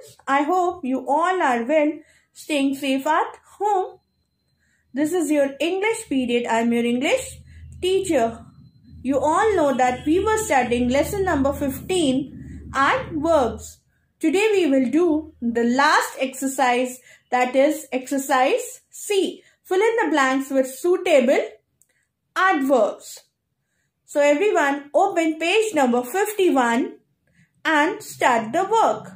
friends, I hope you all are well, staying safe at home. This is your English period. I'm your English teacher. You all know that we were studying lesson number 15 and verbs. Today we will do the last exercise that is exercise C. Fill in the blanks with suitable adverbs. So everyone open page number 51 and start the work.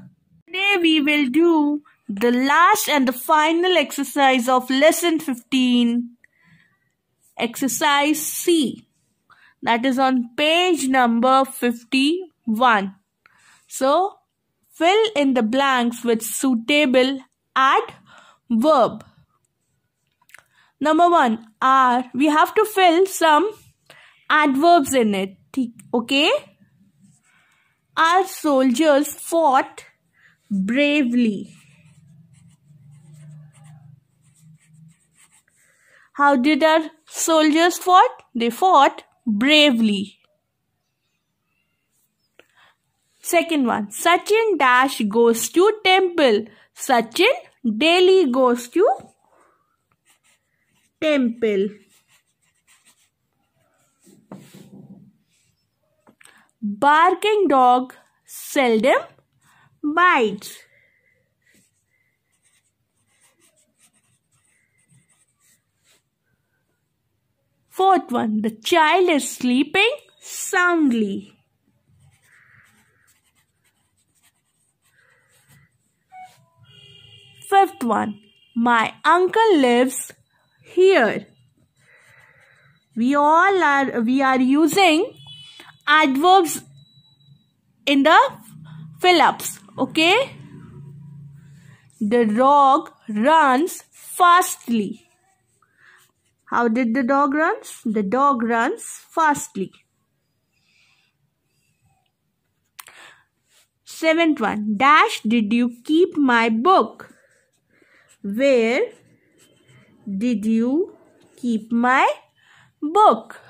Today we will do the last and the final exercise of lesson 15, exercise C. That is on page number 51. So, fill in the blanks with suitable add verb. Number one, are. We have to fill some adverbs in it. Okay? Our soldiers fought bravely. How did our soldiers fought? They fought bravely. Second one, Sachin dash goes to temple. Sachin daily goes to temple. Barking dog seldom bites Fourth one, the child is sleeping soundly. Fifth one, my uncle lives here. We all are, we are using adverbs in the fill-ups. Okay? The dog runs fastly. How did the dog runs? The dog runs fastly. Seventh one. Dash, did you keep my book? Where did you keep my book?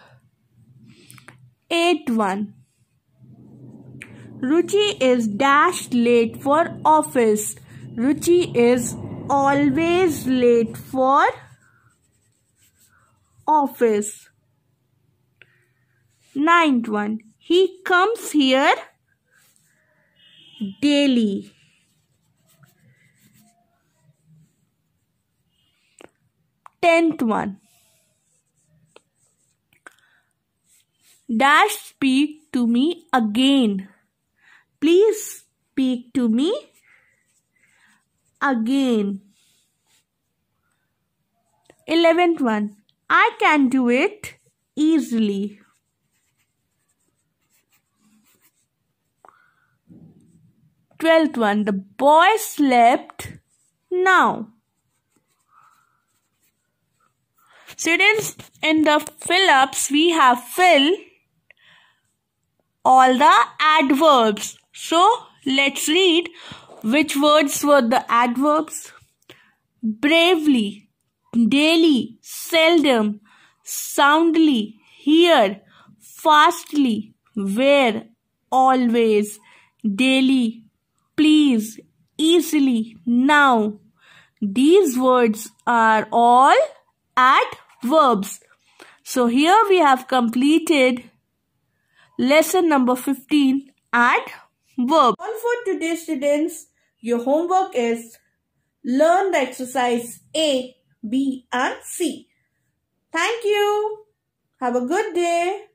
Eight one. Ruchi is dash late for office. Ruchi is always late for office. Ninth one. He comes here daily. Tenth one. Dash speak to me again. Please speak to me again. Eleventh one. I can do it easily. Twelfth one. The boy slept now. Students, in the fill-ups, we have fill all the adverbs. So let's read which words were the adverbs. Bravely, daily, seldom, soundly, here, fastly, where, always, daily, please, easily, now. These words are all adverbs. So here we have completed lesson number 15 and verb. All for today students, your homework is learn the exercise A, B and C. Thank you. Have a good day.